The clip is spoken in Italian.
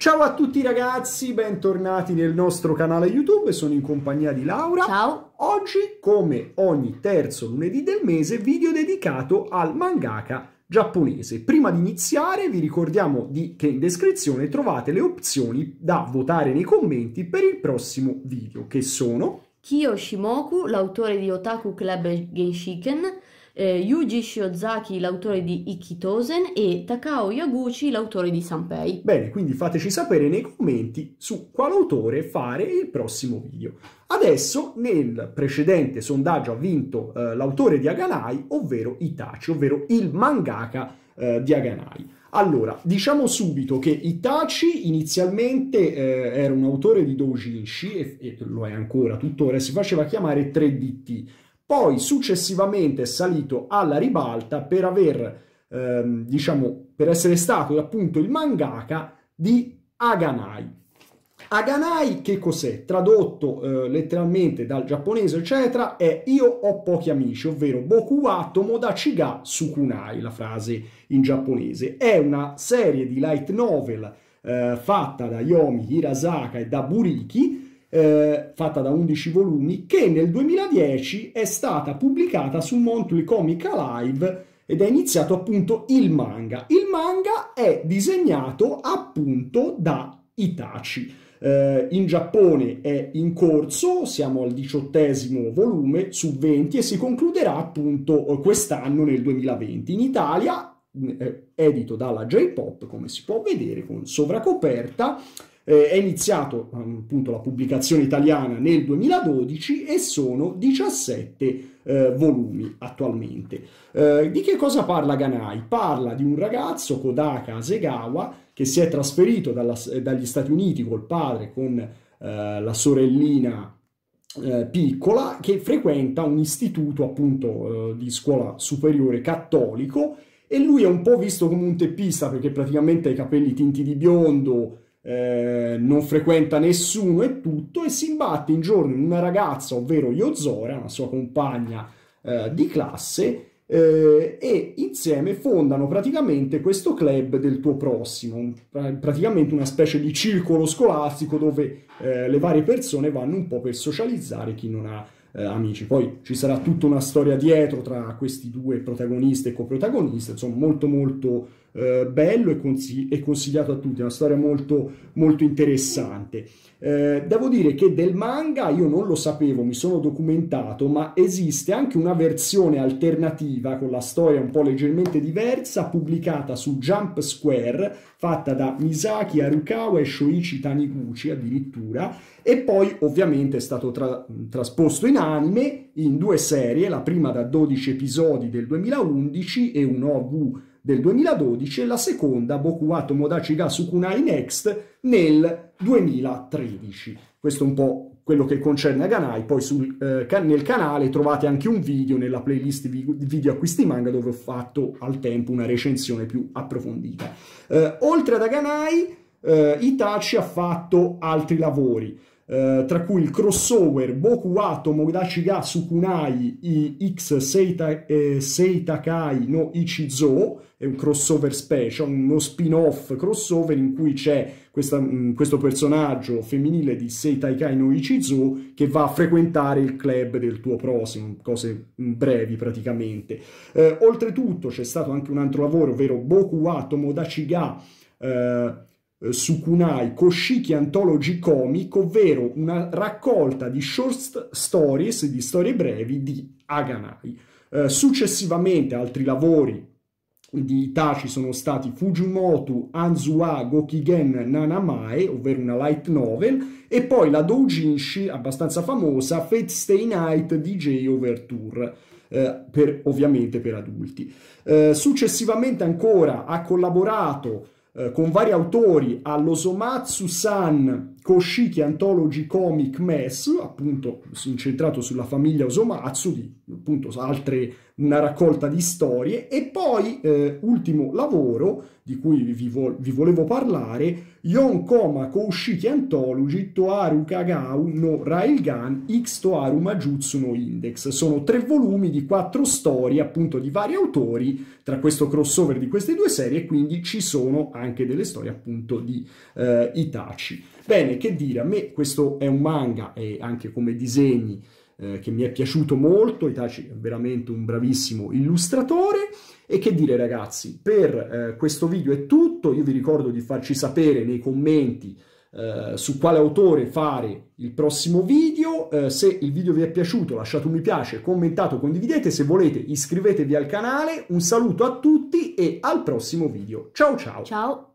Ciao a tutti ragazzi, bentornati nel nostro canale YouTube, sono in compagnia di Laura. Ciao! Oggi, come ogni terzo lunedì del mese, video dedicato al mangaka giapponese. Prima di iniziare vi ricordiamo di, che in descrizione trovate le opzioni da votare nei commenti per il prossimo video, che sono... Kiyoshimoku, l'autore di Otaku Club Genshiken, eh, Yuji Shiozaki, l'autore di Ikitosen, e Takao Yaguchi, l'autore di Sanpei. Bene, quindi fateci sapere nei commenti su quale autore fare il prossimo video. Adesso nel precedente sondaggio ha vinto eh, l'autore di Aganai, ovvero Itachi, ovvero il mangaka eh, di Aganai. Allora, diciamo subito che Itachi inizialmente eh, era un autore di doujinshi e, e, lo è ancora tuttora, si faceva chiamare 3DT poi successivamente è salito alla ribalta per aver, ehm, diciamo, per essere stato appunto il mangaka di Aganai. Aganai che cos'è? Tradotto eh, letteralmente dal giapponese, eccetera, è io ho pochi amici, ovvero Boku Atomo da Chiga sukunai, la frase in giapponese. È una serie di light novel eh, fatta da Yomi Hirasaka e da Buriki, eh, fatta da 11 volumi, che nel 2010 è stata pubblicata su Monthly Comic Alive ed è iniziato appunto il manga. Il manga è disegnato appunto da Itachi. Eh, in Giappone è in corso, siamo al diciottesimo volume su 20 e si concluderà appunto eh, quest'anno nel 2020. In Italia, mm, eh, edito dalla J-Pop, come si può vedere con sovracoperta, eh, è iniziato ehm, appunto la pubblicazione italiana nel 2012 e sono 17 eh, volumi attualmente. Eh, di che cosa parla Ganai? Parla di un ragazzo, Kodaka Asegawa, che si è trasferito dalla, eh, dagli Stati Uniti col padre, con eh, la sorellina eh, piccola, che frequenta un istituto appunto di scuola superiore cattolico e lui è un po' visto come un teppista perché praticamente ha i capelli tinti di biondo, eh, non frequenta nessuno e tutto, e si imbatte un giorno in una ragazza, ovvero Yozora, una sua compagna eh, di classe, eh, e insieme fondano praticamente questo club del tuo prossimo, praticamente una specie di circolo scolastico dove eh, le varie persone vanno un po' per socializzare chi non ha eh, amici. Poi ci sarà tutta una storia dietro tra questi due protagonisti e coprotagonisti, insomma molto molto eh, bello e, consig e, consigliato a tutti, è una storia molto, molto interessante. Eh, devo dire che del manga io non lo sapevo, mi sono documentato, ma esiste anche una versione alternativa con la storia un po' leggermente diversa, pubblicata su Jump Square, fatta da Misaki Harukawa e Shoichi Taniguchi addirittura, e poi ovviamente è stato tra trasposto in anime in due serie, la prima da 12 episodi del 2011 e un OV del 2012 e la seconda Bokuwa Tomodachi ga Sukunai Next nel 2013. Questo è un po' quello che concerne Aganai, poi sul, eh, can- nel canale trovate anche un video nella playlist vi- video acquisti manga dove ho fatto al tempo una recensione più approfondita. Eh, oltre ad Aganai, eh, Itachi ha fatto altri lavori. Eh, tra cui il crossover Boku Ato Modachi Ga Sukunai i X Seita, eh, Seitakai no Ichizo, è un crossover special, uno spin-off crossover in cui c'è questa, mh, mm, questo personaggio femminile di Seitaikai no Ichizo che va a frequentare il club del tuo prossimo, cose mm, brevi praticamente. Eh, oltretutto c'è stato anche un altro lavoro, ovvero Boku Ato Modachi Ga eh, eh, Sukunai Koshiki Anthology Comic, ovvero una raccolta di short stories, di storie brevi di Aganai. Eh, successivamente altri lavori di Itachi sono stati Fujimoto, Anzua, Gokigen, Nanamae, ovvero una light novel, e poi la doujinshi, abbastanza famosa, Fate Stay Night DJ Overture. Eh, per, ovviamente per adulti. Eh, successivamente ancora ha collaborato eh, con vari autori all'Osomatsu-san Koshiki Anthology Comic Mess, appunto incentrato sulla famiglia Osomatsu, di appunto altre, una raccolta di storie, e poi eh, ultimo lavoro di cui vi, vo vi volevo parlare, Yonkoma Koshiki Anthology Toaru Kagau no Railgun X Toaru Majutsu no Index. Sono tre volumi di quattro storie appunto di vari autori tra questo crossover di queste due serie, quindi ci sono anche delle storie appunto di eh, Itachi. Bene, che dire, a me questo è un manga e anche come disegni eh, che mi è piaciuto molto, Itachi è veramente un bravissimo illustratore. E che dire ragazzi, per eh, questo video è tutto, io vi ricordo di farci sapere nei commenti eh, su quale autore fare il prossimo video, eh, se il video vi è piaciuto lasciate un mi piace, commentate, condividete, se volete iscrivetevi al canale, un saluto a tutti e al prossimo video, ciao ciao! Ciao!